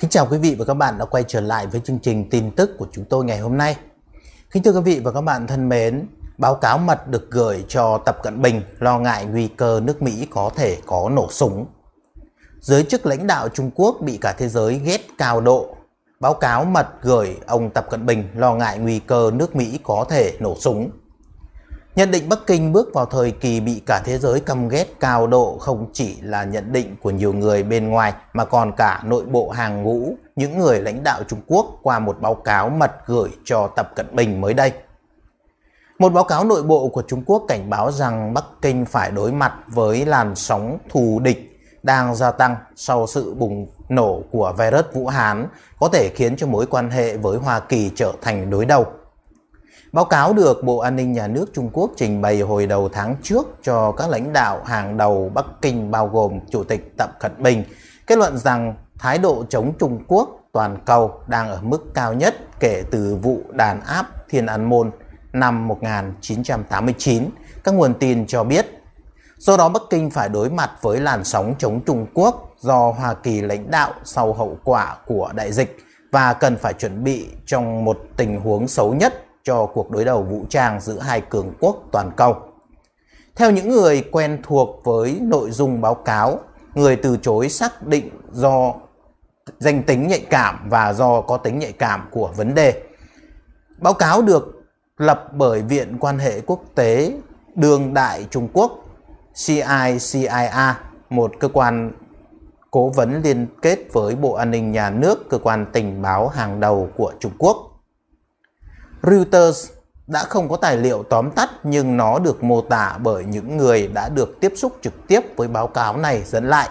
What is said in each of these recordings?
Kính chào quý vị và các bạn đã quay trở lại với chương trình tin tức của chúng tôi ngày hôm nay. Kính thưa quý vị và các bạn thân mến, báo cáo mật được gửi cho Tập Cận Bình lo ngại nguy cơ nước Mỹ có thể có nổ súng. Giới chức lãnh đạo Trung Quốc bị cả thế giới ghét cao độ. Báo cáo mật gửi ông Tập Cận Bình lo ngại nguy cơ nước Mỹ có thể nổ súng. Nhận định Bắc Kinh bước vào thời kỳ bị cả thế giới căm ghét cao độ không chỉ là nhận định của nhiều người bên ngoài mà còn cả nội bộ hàng ngũ, những người lãnh đạo Trung Quốc qua một báo cáo mật gửi cho Tập Cận Bình mới đây. Một báo cáo nội bộ của Trung Quốc cảnh báo rằng Bắc Kinh phải đối mặt với làn sóng thù địch đang gia tăng sau sự bùng nổ của virus Vũ Hán có thể khiến cho mối quan hệ với Hoa Kỳ trở thành đối đầu. Báo cáo được Bộ An ninh Nhà nước Trung Quốc trình bày hồi đầu tháng trước cho các lãnh đạo hàng đầu Bắc Kinh bao gồm Chủ tịch Tập Cận Bình kết luận rằng thái độ chống Trung Quốc toàn cầu đang ở mức cao nhất kể từ vụ đàn áp Thiên An Môn năm 1989, các nguồn tin cho biết. Do đó Bắc Kinh phải đối mặt với làn sóng chống Trung Quốc do Hoa Kỳ lãnh đạo sau hậu quả của đại dịch và cần phải chuẩn bị trong một tình huống xấu nhất cho cuộc đối đầu vũ trang giữa hai cường quốc toàn cầu. Theo những người quen thuộc với nội dung báo cáo, người từ chối xác định do danh tính nhạy cảm và do có tính nhạy cảm của vấn đề. Báo cáo được lập bởi Viện Quan hệ Quốc tế Đương Đại Trung Quốc CICIA, một cơ quan cố vấn liên kết với Bộ An ninh Nhà nước, cơ quan tình báo hàng đầu của Trung Quốc. Reuters đã không có tài liệu tóm tắt nhưng nó được mô tả bởi những người đã được tiếp xúc trực tiếp với báo cáo này dẫn lại.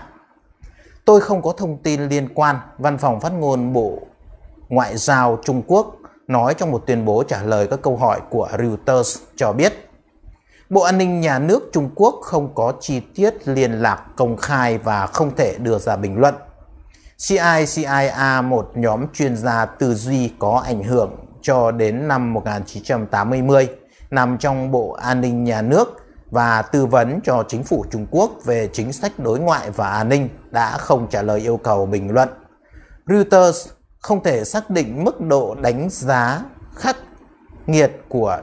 Tôi không có thông tin liên quan, văn phòng phát ngôn Bộ Ngoại giao Trung Quốc nói trong một tuyên bố trả lời các câu hỏi của Reuters cho biết. Bộ An ninh Nhà nước Trung Quốc không có chi tiết liên lạc công khai và không thể đưa ra bình luận. CICIA, một nhóm chuyên gia tư duy có ảnh hưởng cho đến năm 1980 nằm trong Bộ An ninh Nhà nước và tư vấn cho chính phủ Trung Quốc về chính sách đối ngoại và an ninh đã không trả lời yêu cầu bình luận. Reuters không thể xác định mức độ đánh giá khắc nghiệt của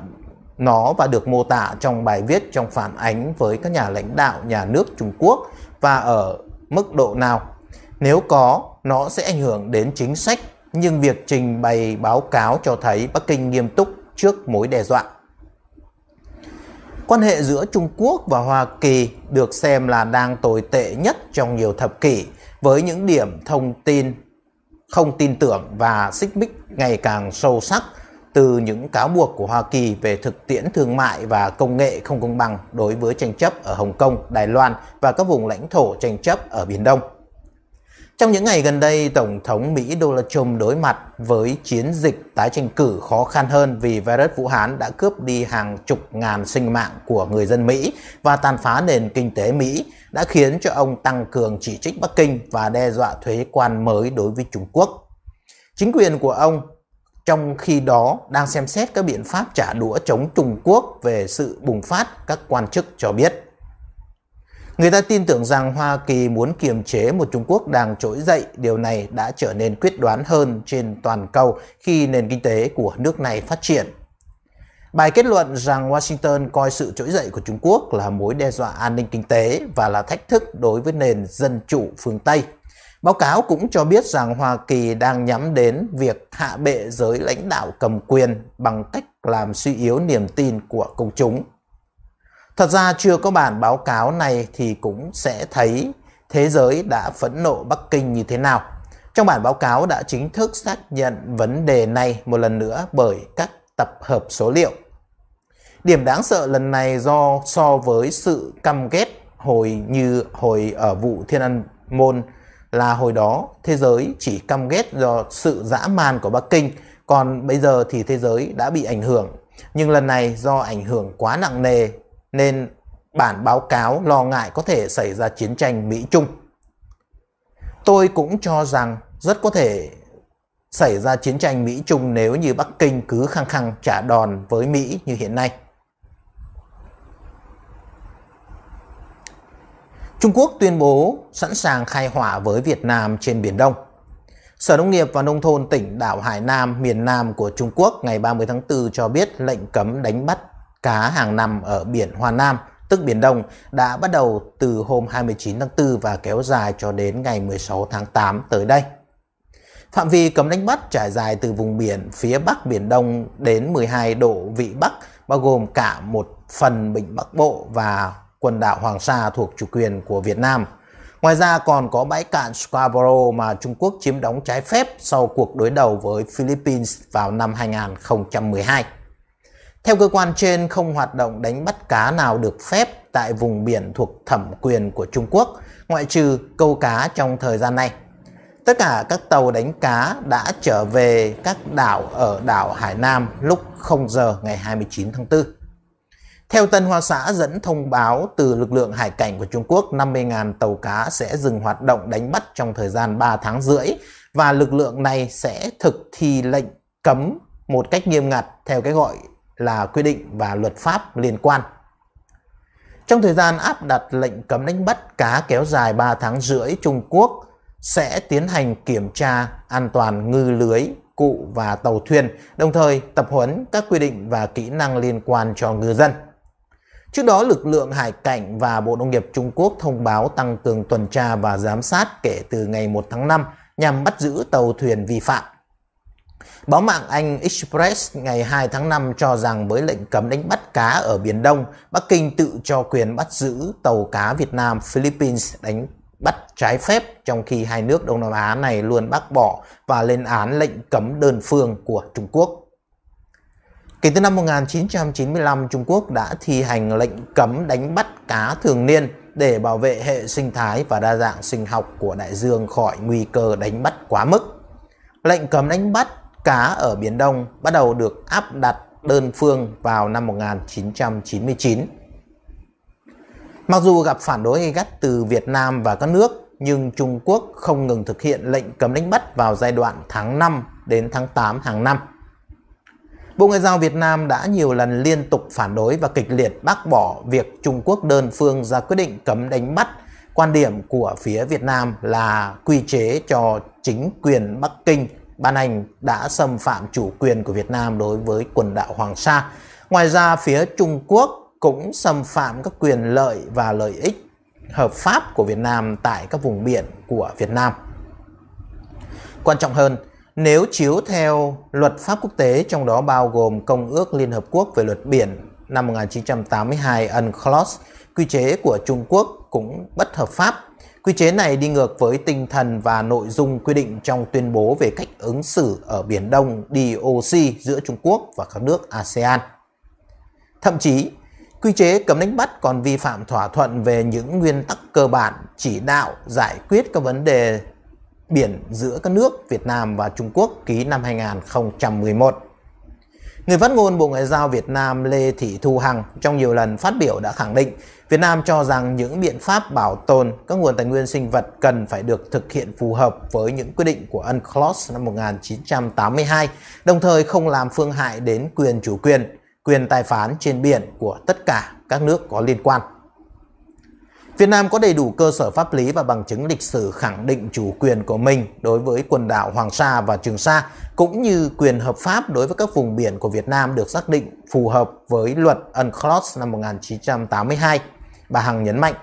nó và được mô tả trong bài viết trong phản ánh với các nhà lãnh đạo nhà nước Trung Quốc và ở mức độ nào. Nếu có, nó sẽ ảnh hưởng đến chính sách nhưng việc trình bày báo cáo cho thấy Bắc Kinh nghiêm túc trước mối đe dọa. Quan hệ giữa Trung Quốc và Hoa Kỳ được xem là đang tồi tệ nhất trong nhiều thập kỷ với những điểm thông tin không tin tưởng và xích mích ngày càng sâu sắc từ những cáo buộc của Hoa Kỳ về thực tiễn thương mại và công nghệ không công bằng đối với tranh chấp ở Hồng Kông, Đài Loan và các vùng lãnh thổ tranh chấp ở Biển Đông. Trong những ngày gần đây, Tổng thống Mỹ Donald Trump đối mặt với chiến dịch tái tranh cử khó khăn hơn vì virus Vũ Hán đã cướp đi hàng chục ngàn sinh mạng của người dân Mỹ và tàn phá nền kinh tế Mỹ đã khiến cho ông tăng cường chỉ trích Bắc Kinh và đe dọa thuế quan mới đối với Trung Quốc. Chính quyền của ông trong khi đó đang xem xét các biện pháp trả đũa chống Trung Quốc về sự bùng phát các quan chức cho biết. Người ta tin tưởng rằng Hoa Kỳ muốn kiềm chế một Trung Quốc đang trỗi dậy, điều này đã trở nên quyết đoán hơn trên toàn cầu khi nền kinh tế của nước này phát triển. Bài kết luận rằng Washington coi sự trỗi dậy của Trung Quốc là mối đe dọa an ninh kinh tế và là thách thức đối với nền dân chủ phương Tây. Báo cáo cũng cho biết rằng Hoa Kỳ đang nhắm đến việc hạ bệ giới lãnh đạo cầm quyền bằng cách làm suy yếu niềm tin của công chúng. Thật ra chưa có bản báo cáo này thì cũng sẽ thấy thế giới đã phẫn nộ Bắc Kinh như thế nào. Trong bản báo cáo đã chính thức xác nhận vấn đề này một lần nữa bởi các tập hợp số liệu. Điểm đáng sợ lần này do so với sự căm ghét hồi như hồi ở vụ Thiên An Môn là hồi đó thế giới chỉ căm ghét do sự dã man của Bắc Kinh, còn bây giờ thì thế giới đã bị ảnh hưởng. Nhưng lần này do ảnh hưởng quá nặng nề nên bản báo cáo lo ngại có thể xảy ra chiến tranh Mỹ-Trung. Tôi cũng cho rằng rất có thể xảy ra chiến tranh Mỹ-Trung nếu như Bắc Kinh cứ khăng khăng trả đòn với Mỹ như hiện nay. Trung Quốc tuyên bố sẵn sàng khai hỏa với Việt Nam trên Biển Đông. Sở Nông nghiệp và Nông thôn tỉnh đảo Hải Nam, miền Nam của Trung Quốc ngày 30 tháng 4 cho biết lệnh cấm đánh bắt cá hàng nằm ở biển Hoa Nam, tức Biển Đông, đã bắt đầu từ hôm 29 tháng 4 và kéo dài cho đến ngày 16 tháng 8 tới đây. Phạm vi cấm đánh bắt trải dài từ vùng biển phía Bắc Biển Đông đến 12 độ vị Bắc, bao gồm cả một phần Vịnh Bắc Bộ và quần đảo Hoàng Sa thuộc chủ quyền của Việt Nam. Ngoài ra còn có bãi cạn Scarborough mà Trung Quốc chiếm đóng trái phép sau cuộc đối đầu với Philippines vào năm 2012. Theo cơ quan trên, không hoạt động đánh bắt cá nào được phép tại vùng biển thuộc thẩm quyền của Trung Quốc, ngoại trừ câu cá trong thời gian này. Tất cả các tàu đánh cá đã trở về các đảo ở đảo Hải Nam lúc 0 giờ ngày 29 tháng 4. Theo Tân Hoa Xã dẫn thông báo từ lực lượng hải cảnh của Trung Quốc, 50.000 tàu cá sẽ dừng hoạt động đánh bắt trong thời gian 3 tháng rưỡi và lực lượng này sẽ thực thi lệnh cấm một cách nghiêm ngặt theo cái gọi là quy định và luật pháp liên quan. Trong thời gian áp đặt lệnh cấm đánh bắt cá kéo dài 3 tháng rưỡi, Trung Quốc sẽ tiến hành kiểm tra an toàn ngư lưới, cụ và tàu thuyền, đồng thời tập huấn các quy định và kỹ năng liên quan cho ngư dân. Trước đó, lực lượng hải cảnh và Bộ Nông nghiệp Trung Quốc thông báo tăng cường tuần tra và giám sát kể từ ngày 1 tháng 5 nhằm bắt giữ tàu thuyền vi phạm. Báo mạng Anh Express ngày 2 tháng 5 cho rằng với lệnh cấm đánh bắt cá ở Biển Đông, Bắc Kinh tự cho quyền bắt giữ tàu cá Việt Nam Philippines đánh bắt trái phép trong khi hai nước Đông Nam Á này luôn bác bỏ và lên án lệnh cấm đơn phương của Trung Quốc. Kể từ năm 1995, Trung Quốc đã thi hành lệnh cấm đánh bắt cá thường niên để bảo vệ hệ sinh thái và đa dạng sinh học của đại dương khỏi nguy cơ đánh bắt quá mức. Lệnh cấm đánh bắt cá ở Biển Đông bắt đầu được áp đặt đơn phương vào năm 1999. Mặc dù gặp phản đối gay gắt từ Việt Nam và các nước, nhưng Trung Quốc không ngừng thực hiện lệnh cấm đánh bắt vào giai đoạn tháng 5 đến tháng 8 hàng năm. Bộ Ngoại giao Việt Nam đã nhiều lần liên tục phản đối và kịch liệt bác bỏ việc Trung Quốc đơn phương ra quyết định cấm đánh bắt. Quan điểm của phía Việt Nam là quy chế cho chính quyền Bắc Kinh ban hành đã xâm phạm chủ quyền của Việt Nam đối với quần đảo Hoàng Sa. Ngoài ra, phía Trung Quốc cũng xâm phạm các quyền lợi và lợi ích hợp pháp của Việt Nam tại các vùng biển của Việt Nam. Quan trọng hơn, nếu chiếu theo luật pháp quốc tế trong đó bao gồm Công ước Liên Hợp Quốc về luật biển năm 1982 UNCLOS, quy chế của Trung Quốc cũng bất hợp pháp Quy chế này đi ngược với tinh thần và nội dung quy định trong tuyên bố về cách ứng xử ở Biển Đông DOC giữa Trung Quốc và các nước ASEAN. Thậm chí, quy chế cấm đánh bắt còn vi phạm thỏa thuận về những nguyên tắc cơ bản chỉ đạo giải quyết các vấn đề biển giữa các nước Việt Nam và Trung Quốc ký năm 2011. Người phát ngôn Bộ Ngoại giao Việt Nam Lê Thị Thu Hằng trong nhiều lần phát biểu đã khẳng định Việt Nam cho rằng những biện pháp bảo tồn các nguồn tài nguyên sinh vật cần phải được thực hiện phù hợp với những quy định của UNCLOS năm 1982, đồng thời không làm phương hại đến quyền chủ quyền, quyền tài phán trên biển của tất cả các nước có liên quan. Việt Nam có đầy đủ cơ sở pháp lý và bằng chứng lịch sử khẳng định chủ quyền của mình đối với quần đảo Hoàng Sa và Trường Sa, cũng như quyền hợp pháp đối với các vùng biển của Việt Nam được xác định phù hợp với luật UNCLOS năm 1982, bà Hằng nhấn mạnh.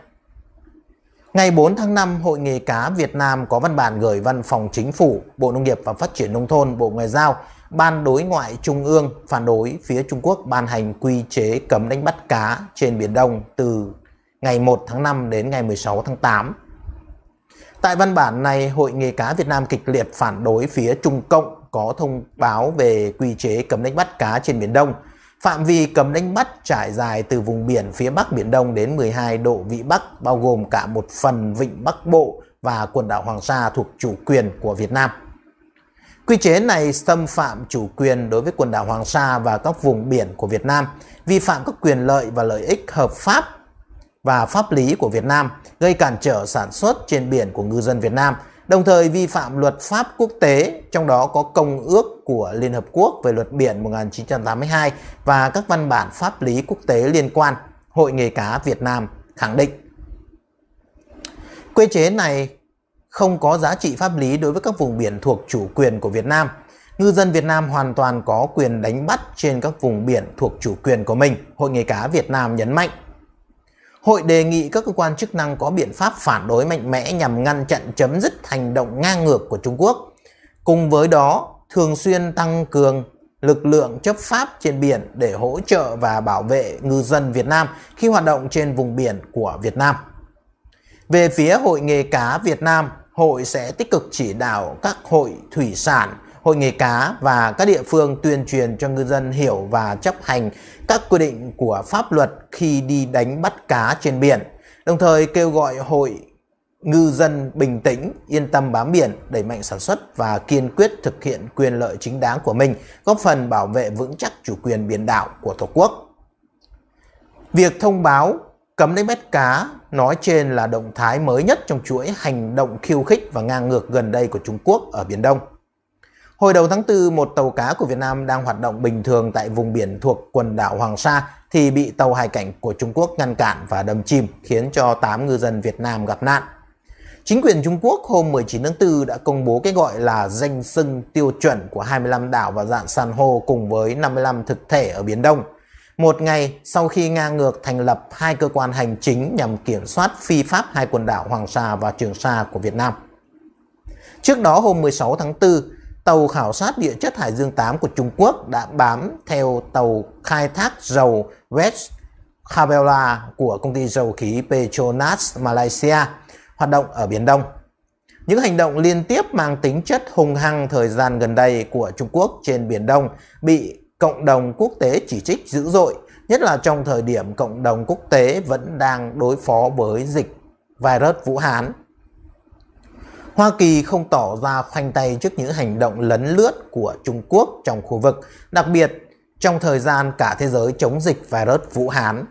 Ngày 4 tháng 5, Hội nghề cá Việt Nam có văn bản gửi Văn phòng Chính phủ, Bộ Nông nghiệp và Phát triển Nông thôn, Bộ Ngoại giao, Ban đối ngoại Trung ương phản đối phía Trung Quốc ban hành quy chế cấm đánh bắt cá trên Biển Đông từ ngày 1 tháng 5 đến ngày 16 tháng 8. Tại văn bản này, Hội nghề cá Việt Nam kịch liệt phản đối phía Trung Cộng có thông báo về quy chế cấm đánh bắt cá trên Biển Đông. Phạm vi cấm đánh bắt trải dài từ vùng biển phía Bắc Biển Đông đến 12 độ Vĩ Bắc, bao gồm cả một phần vịnh Bắc Bộ và quần đảo Hoàng Sa thuộc chủ quyền của Việt Nam. Quy chế này xâm phạm chủ quyền đối với quần đảo Hoàng Sa và các vùng biển của Việt Nam, vi phạm các quyền lợi và lợi ích hợp pháp và pháp lý của Việt Nam, gây cản trở sản xuất trên biển của ngư dân Việt Nam, đồng thời vi phạm luật pháp quốc tế, trong đó có Công ước của Liên Hợp Quốc về luật biển 1982 và các văn bản pháp lý quốc tế liên quan, Hội nghề cá Việt Nam khẳng định. Quy chế này không có giá trị pháp lý đối với các vùng biển thuộc chủ quyền của Việt Nam. Ngư dân Việt Nam hoàn toàn có quyền đánh bắt trên các vùng biển thuộc chủ quyền của mình, Hội nghề cá Việt Nam nhấn mạnh. Hội đề nghị các cơ quan chức năng có biện pháp phản đối mạnh mẽ nhằm ngăn chặn chấm dứt hành động ngang ngược của Trung Quốc. Cùng với đó, thường xuyên tăng cường lực lượng chấp pháp trên biển để hỗ trợ và bảo vệ ngư dân Việt Nam khi hoạt động trên vùng biển của Việt Nam. Về phía Hội nghề cá Việt Nam, Hội sẽ tích cực chỉ đạo các hội thủy sản hội nghề cá và các địa phương tuyên truyền cho ngư dân hiểu và chấp hành các quy định của pháp luật khi đi đánh bắt cá trên biển, đồng thời kêu gọi hội ngư dân bình tĩnh, yên tâm bám biển, đẩy mạnh sản xuất và kiên quyết thực hiện quyền lợi chính đáng của mình, góp phần bảo vệ vững chắc chủ quyền biển đảo của Tổ quốc. Việc thông báo cấm đánh bắt cá nói trên là động thái mới nhất trong chuỗi hành động khiêu khích và ngang ngược gần đây của Trung Quốc ở Biển Đông. Hồi đầu tháng 4, một tàu cá của Việt Nam đang hoạt động bình thường tại vùng biển thuộc quần đảo Hoàng Sa thì bị tàu hải cảnh của Trung Quốc ngăn cản và đâm chìm, khiến cho 8 ngư dân Việt Nam gặp nạn. Chính quyền Trung Quốc hôm 19 tháng 4 đã công bố cái gọi là danh sưng tiêu chuẩn của 25 đảo và dạng san hô cùng với 55 thực thể ở Biển Đông. Một ngày sau khi Nga ngược thành lập hai cơ quan hành chính nhằm kiểm soát phi pháp hai quần đảo Hoàng Sa và Trường Sa của Việt Nam. Trước đó hôm 16 tháng 4, tàu khảo sát địa chất Hải Dương 8 của Trung Quốc đã bám theo tàu khai thác dầu West Havela của công ty dầu khí Petronas Malaysia hoạt động ở Biển Đông. Những hành động liên tiếp mang tính chất hung hăng thời gian gần đây của Trung Quốc trên Biển Đông bị cộng đồng quốc tế chỉ trích dữ dội, nhất là trong thời điểm cộng đồng quốc tế vẫn đang đối phó với dịch virus Vũ Hán Hoa Kỳ không tỏ ra khoanh tay trước những hành động lấn lướt của Trung Quốc trong khu vực, đặc biệt trong thời gian cả thế giới chống dịch virus Vũ Hán.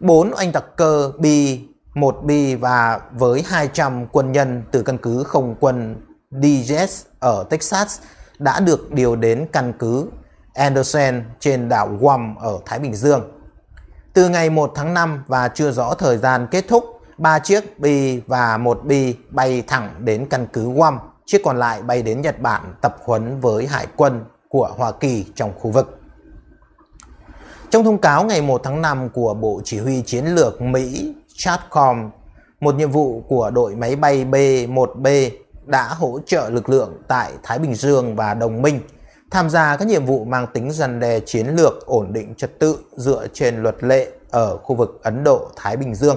Bốn anh tặc cơ B-1B và với 200 quân nhân từ căn cứ không quân DJS ở Texas đã được điều đến căn cứ Anderson trên đảo Guam ở Thái Bình Dương. Từ ngày 1 tháng 5 và chưa rõ thời gian kết thúc, ba chiếc bi và một bi bay thẳng đến căn cứ Guam, chiếc còn lại bay đến Nhật Bản tập huấn với hải quân của Hoa Kỳ trong khu vực. Trong thông cáo ngày 1 tháng 5 của Bộ Chỉ huy Chiến lược Mỹ Chatcom, một nhiệm vụ của đội máy bay B-1B đã hỗ trợ lực lượng tại Thái Bình Dương và đồng minh tham gia các nhiệm vụ mang tính răn đề chiến lược ổn định trật tự dựa trên luật lệ ở khu vực Ấn Độ-Thái Bình Dương.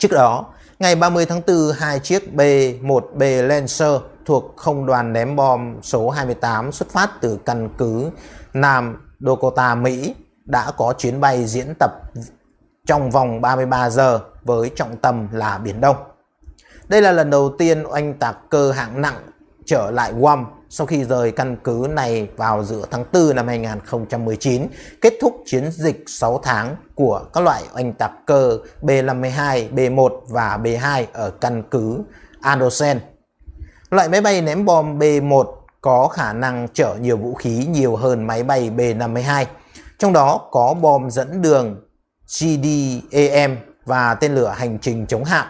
Trước đó, ngày 30 tháng 4, hai chiếc B-1B Lancer thuộc không đoàn ném bom số 28 xuất phát từ căn cứ Nam Dakota, Mỹ đã có chuyến bay diễn tập trong vòng 33 giờ với trọng tâm là Biển Đông. Đây là lần đầu tiên oanh tạc cơ hạng nặng trở lại Guam sau khi rời căn cứ này vào giữa tháng 4 năm 2019, kết thúc chiến dịch 6 tháng của các loại oanh tạc cơ B-52, B-1 và B-2 ở căn cứ Andersen. Loại máy bay ném bom B-1 có khả năng chở nhiều vũ khí nhiều hơn máy bay B-52, trong đó có bom dẫn đường GDAM và tên lửa hành trình chống hạm.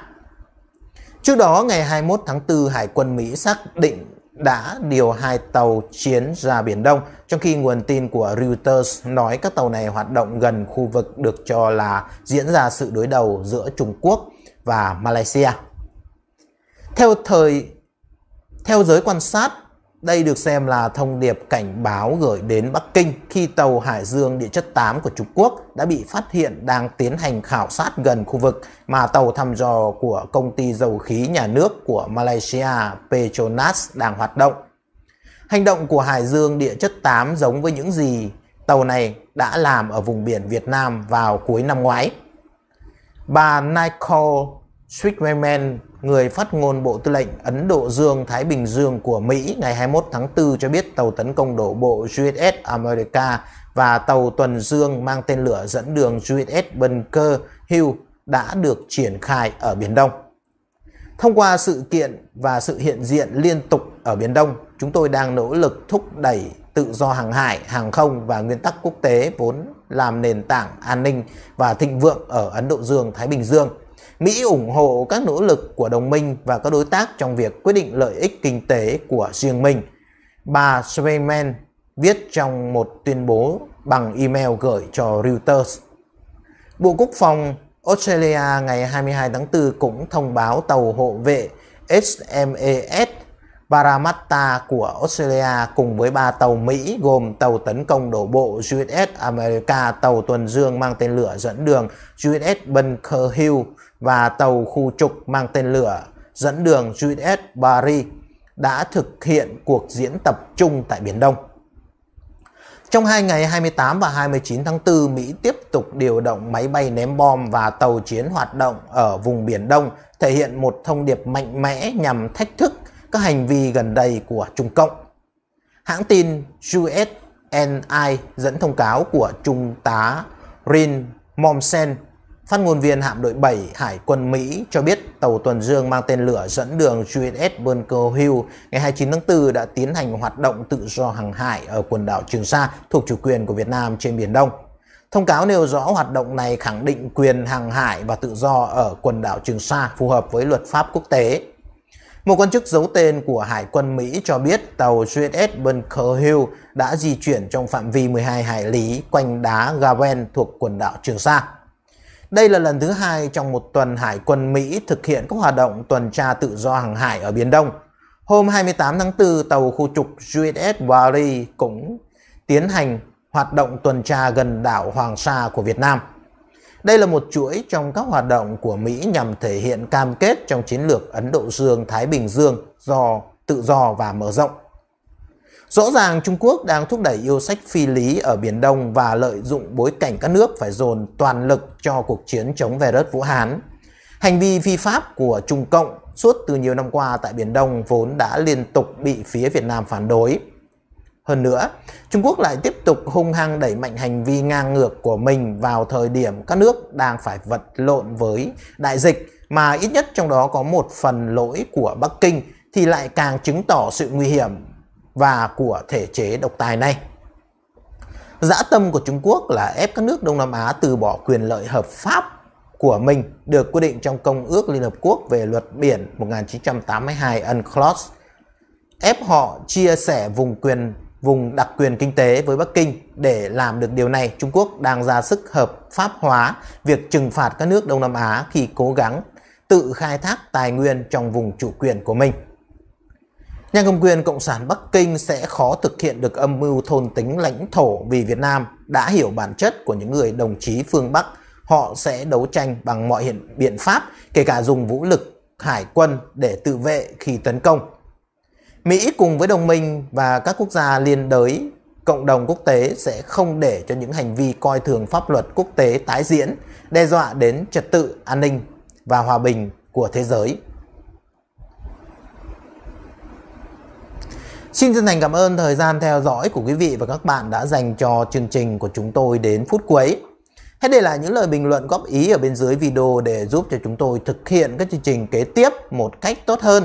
Trước đó, ngày 21 tháng 4, Hải quân Mỹ xác định đã điều hai tàu chiến ra Biển Đông, trong khi nguồn tin của Reuters nói các tàu này hoạt động gần khu vực được cho là diễn ra sự đối đầu giữa Trung Quốc và Malaysia. Theo thời theo giới quan sát, đây được xem là thông điệp cảnh báo gửi đến Bắc Kinh khi tàu Hải Dương địa chất 8 của Trung Quốc đã bị phát hiện đang tiến hành khảo sát gần khu vực mà tàu thăm dò của công ty dầu khí nhà nước của Malaysia Petronas đang hoạt động. Hành động của Hải Dương địa chất 8 giống với những gì tàu này đã làm ở vùng biển Việt Nam vào cuối năm ngoái. Bà Nicole Swickman người phát ngôn Bộ Tư lệnh Ấn Độ Dương Thái Bình Dương của Mỹ ngày 21 tháng 4 cho biết tàu tấn công đổ bộ USS America và tàu tuần dương mang tên lửa dẫn đường USS Bunker Hill đã được triển khai ở Biển Đông. Thông qua sự kiện và sự hiện diện liên tục ở Biển Đông, chúng tôi đang nỗ lực thúc đẩy tự do hàng hải, hàng không và nguyên tắc quốc tế vốn làm nền tảng an ninh và thịnh vượng ở Ấn Độ Dương, Thái Bình Dương – Mỹ ủng hộ các nỗ lực của đồng minh và các đối tác trong việc quyết định lợi ích kinh tế của riêng mình. Bà Schweiman viết trong một tuyên bố bằng email gửi cho Reuters. Bộ Quốc phòng Australia ngày 22 tháng 4 cũng thông báo tàu hộ vệ HMAS Paramatta của Australia cùng với ba tàu Mỹ gồm tàu tấn công đổ bộ USS America, tàu tuần dương mang tên lửa dẫn đường USS Bunker Hill và tàu khu trục mang tên lửa dẫn đường USS Barry đã thực hiện cuộc diễn tập chung tại Biển Đông. Trong hai ngày 28 và 29 tháng 4, Mỹ tiếp tục điều động máy bay ném bom và tàu chiến hoạt động ở vùng Biển Đông, thể hiện một thông điệp mạnh mẽ nhằm thách thức các hành vi gần đây của Trung Cộng. Hãng tin USNI dẫn thông cáo của Trung tá Rin Momsen, phát ngôn viên hạm đội 7 Hải quân Mỹ cho biết tàu tuần dương mang tên lửa dẫn đường USS Bunker Hill ngày 29 tháng 4 đã tiến hành hoạt động tự do hàng hải ở quần đảo Trường Sa thuộc chủ quyền của Việt Nam trên Biển Đông. Thông cáo nêu rõ hoạt động này khẳng định quyền hàng hải và tự do ở quần đảo Trường Sa phù hợp với luật pháp quốc tế. Một quan chức giấu tên của Hải quân Mỹ cho biết tàu USS Bunker Hill đã di chuyển trong phạm vi 12 hải lý quanh đá Gaven thuộc quần đảo Trường Sa. Đây là lần thứ hai trong một tuần Hải quân Mỹ thực hiện các hoạt động tuần tra tự do hàng hải ở Biển Đông. Hôm 28 tháng 4, tàu khu trục USS Valley cũng tiến hành hoạt động tuần tra gần đảo Hoàng Sa của Việt Nam. Đây là một chuỗi trong các hoạt động của Mỹ nhằm thể hiện cam kết trong chiến lược Ấn Độ Dương-Thái Bình Dương do tự do và mở rộng. Rõ ràng Trung Quốc đang thúc đẩy yêu sách phi lý ở Biển Đông và lợi dụng bối cảnh các nước phải dồn toàn lực cho cuộc chiến chống virus Vũ Hán. Hành vi vi pháp của Trung Cộng suốt từ nhiều năm qua tại Biển Đông vốn đã liên tục bị phía Việt Nam phản đối hơn nữa. Trung Quốc lại tiếp tục hung hăng đẩy mạnh hành vi ngang ngược của mình vào thời điểm các nước đang phải vật lộn với đại dịch mà ít nhất trong đó có một phần lỗi của Bắc Kinh thì lại càng chứng tỏ sự nguy hiểm và của thể chế độc tài này. Dã tâm của Trung Quốc là ép các nước Đông Nam Á từ bỏ quyền lợi hợp pháp của mình được quy định trong Công ước Liên Hợp Quốc về luật biển 1982 UNCLOS ép họ chia sẻ vùng quyền vùng đặc quyền kinh tế với Bắc Kinh. Để làm được điều này, Trung Quốc đang ra sức hợp pháp hóa việc trừng phạt các nước Đông Nam Á khi cố gắng tự khai thác tài nguyên trong vùng chủ quyền của mình. Nhà cầm quyền Cộng sản Bắc Kinh sẽ khó thực hiện được âm mưu thôn tính lãnh thổ vì Việt Nam đã hiểu bản chất của những người đồng chí phương Bắc. Họ sẽ đấu tranh bằng mọi hiện biện pháp, kể cả dùng vũ lực, hải quân để tự vệ khi tấn công. Mỹ cùng với đồng minh và các quốc gia liên đới, cộng đồng quốc tế sẽ không để cho những hành vi coi thường pháp luật quốc tế tái diễn, đe dọa đến trật tự, an ninh và hòa bình của thế giới. Xin chân thành cảm ơn thời gian theo dõi của quý vị và các bạn đã dành cho chương trình của chúng tôi đến phút cuối. Hãy để lại những lời bình luận góp ý ở bên dưới video để giúp cho chúng tôi thực hiện các chương trình kế tiếp một cách tốt hơn.